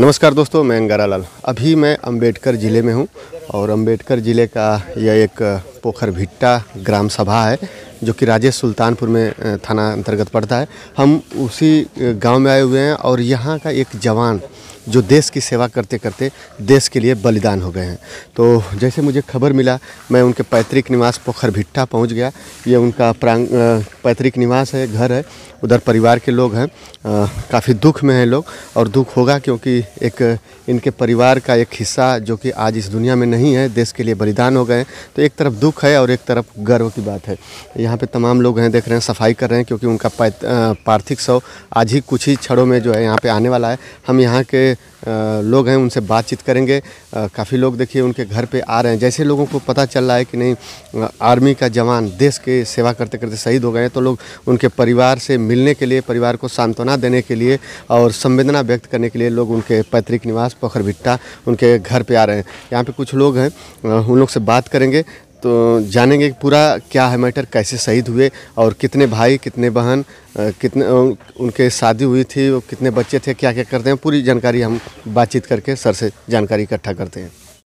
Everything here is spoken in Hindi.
नमस्कार दोस्तों मैं अंगारा लाल अभी मैं अंबेडकर ज़िले में हूँ और अंबेडकर ज़िले का यह एक पोखर भिट्टा ग्राम सभा है जो कि राजेश सुल्तानपुर में थाना अंतर्गत पड़ता है हम उसी गांव में आए हुए हैं और यहाँ का एक जवान जो देश की सेवा करते करते देश के लिए बलिदान हो गए हैं तो जैसे मुझे खबर मिला मैं उनके पैतृक निवास पोखर भिट्टा पहुँच गया ये उनका प्रांग पैतृक निवास है घर है उधर परिवार के लोग हैं काफ़ी दुख में हैं लोग और दुख होगा क्योंकि एक इनके परिवार का एक हिस्सा जो कि आज इस दुनिया में नहीं है देश के लिए बलिदान हो गए हैं तो एक तरफ दुख है और एक तरफ गर्व की बात है यहाँ पे तमाम लोग हैं देख रहे हैं सफाई कर रहे हैं क्योंकि उनका पार्थिव शव आज ही कुछ ही क्षणों में जो है यहाँ पे आने वाला है हम यहाँ के लोग हैं उनसे बातचीत करेंगे काफ़ी लोग देखिए उनके घर पे आ रहे हैं जैसे लोगों को पता चल रहा है कि नहीं आर्मी का जवान देश के सेवा करते करते शहीद हो गए तो लोग उनके परिवार से मिलने के लिए परिवार को सांत्वना देने के लिए और संवेदना व्यक्त करने के लिए लोग उनके पैतृक निवास पोखर भिट्टा उनके घर पर आ रहे हैं यहाँ पर कुछ लोग हैं उन लोग से बात करेंगे तो जानेंगे कि पूरा क्या है मैटर कैसे शहीद हुए और कितने भाई कितने बहन कितने उनके शादी हुई थी कितने बच्चे थे क्या क्या करते हैं पूरी जानकारी हम बातचीत करके सर से जानकारी इकट्ठा करते हैं